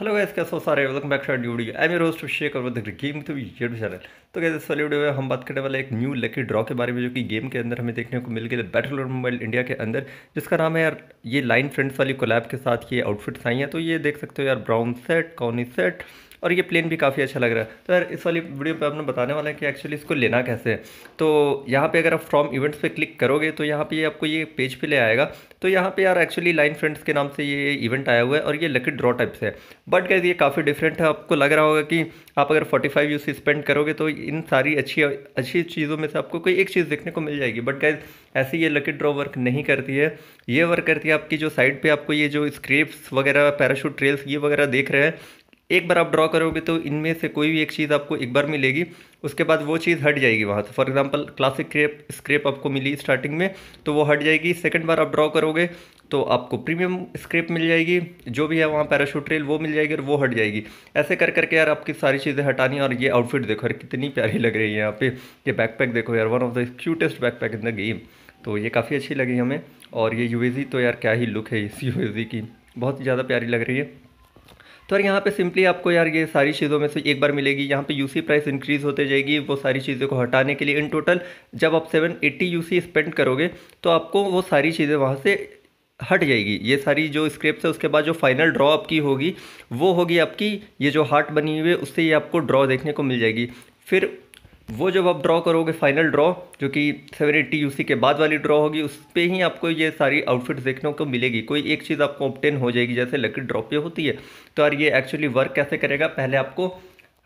hello guys कैसे हो सारे welcome back to video I मेरे होस्ट शेख और गेम तो यूट्यूब चैनल तो कैसे इस वाली वीडियो में हम बात करने वाले एक न्यू लकी ड्रॉ के बारे में जो कि गेम के अंदर हमें देखने को मिल गई बैटल रोड मोबाइल इंडिया के अंदर जिसका नाम है यार ये लाइन फ्रेंड्स वाली कोलैब के साथ ये आउटफिट्स आई हैं तो ये देख सकते हो यार ब्राउन सेट कॉनी सेट और ये प्लेन भी काफ़ी अच्छा लग रहा है तो यार इस वाली वीडियो पे आपने बताने वाला है कि एक्चुअली इसको लेना कैसे तो यहाँ पे अगर आप फ्रॉम इवेंट्स पे क्लिक करोगे तो यहाँ पे ये आपको ये पेज पे ले आएगा तो यहाँ पे यार एक्चुअली लाइन फ्रेंड्स के नाम से ये इवेंट आया हुआ है और ये लकी ड्रॉ टाइप से है बट गैस ये काफ़ी डिफरेंट है आपको लग रहा होगा कि आप अगर फोर्टी फाइव यूसी स्पेंड करोगे तो इन सारी अच्छी अच्छी चीज़ों में से आपको कोई एक चीज़ देखने को मिल जाएगी बट गैस ऐसे ये लकी ड्रॉ वर्क नहीं करती है ये वर्क करती है आपकी जो साइड पर आपको ये जो स्क्रेप्स वगैरह पैराशूट ट्रेल्स ये वगैरह देख रहे हैं एक बार आप ड्रॉ करोगे तो इनमें से कोई भी एक चीज़ आपको एक बार मिलेगी उसके बाद वो चीज़ हट जाएगी वहाँ से for example classic crepe scrape आपको मिली स्टार्टिंग में तो वो हट जाएगी सेकंड बार आप ड्रॉ करोगे तो आपको प्रीमियम स्क्रेप मिल जाएगी जो भी है वहाँ पैराशूट रेल वो मिल जाएगी और वो हट जाएगी ऐसे कर करके यार आपकी सारी चीज़ें हटानी और ये आउटफिट देखो यार कितनी प्यारी लग रही है यहाँ पे ये बैकपैक देखो यार one of the cutest backpack in the game तो ये काफ़ी अच्छी लगी हमें और ये यू तो यार क्या ही लुक है इस यू की बहुत ज़्यादा प्यारी लग रही है तो यार यहाँ पे सिंपली आपको यार ये सारी चीज़ों में से एक बार मिलेगी यहाँ पे यूसी प्राइस इंक्रीज़ होते जाएगी वो सारी चीज़ों को हटाने के लिए इन टोटल जब आप सेवन एट्टी यू स्पेंड करोगे तो आपको वो सारी चीज़ें वहाँ से हट जाएगी ये सारी जो स्क्रिप्ट है उसके बाद जो फाइनल ड्रॉ आपकी होगी वो होगी आपकी ये जो हार्ट बनी हुई है उससे ये आपको ड्रॉ देखने को मिल जाएगी फिर वो जब आप ड्रॉ करोगे फाइनल ड्रॉ जो कि सेवन एट्टी यू के बाद वाली ड्रॉ होगी उस पर ही आपको ये सारी आउटफिट्स देखने को मिलेगी कोई एक चीज़ आपको ऑप्टेन हो जाएगी जैसे लकी ड्रॉ पे होती है तो यार ये एक्चुअली वर्क कैसे करेगा पहले आपको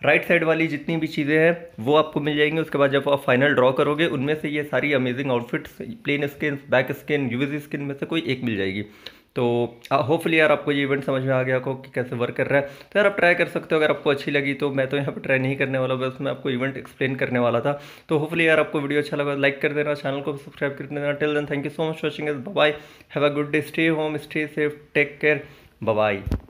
राइट साइड वाली जितनी भी चीज़ें हैं वो आपको मिल जाएंगी उसके बाद जब आप फाइनल ड्रॉ करोगे उनमें से ये सारी amazing outfits plain skin back skin UVG skin में से कोई एक मिल जाएगी तो होपफुली यार आपको ये इवेंट समझ में आ गया हो कि कैसे वर्क कर रहा है तो यार आप ट्राई कर सकते हो अगर आपको अच्छी लगी तो मैं तो यहाँ पर ट्राई नहीं करने वाला बस मैं आपको इवेंट एक्सप्लेन करने वाला था तो होपफुली यार आपको वीडियो अच्छा लगा लाइक कर देना चैनल को सब्सक्राइब कर देना till then thank you so much watching bye have a good day stay home stay safe take care bye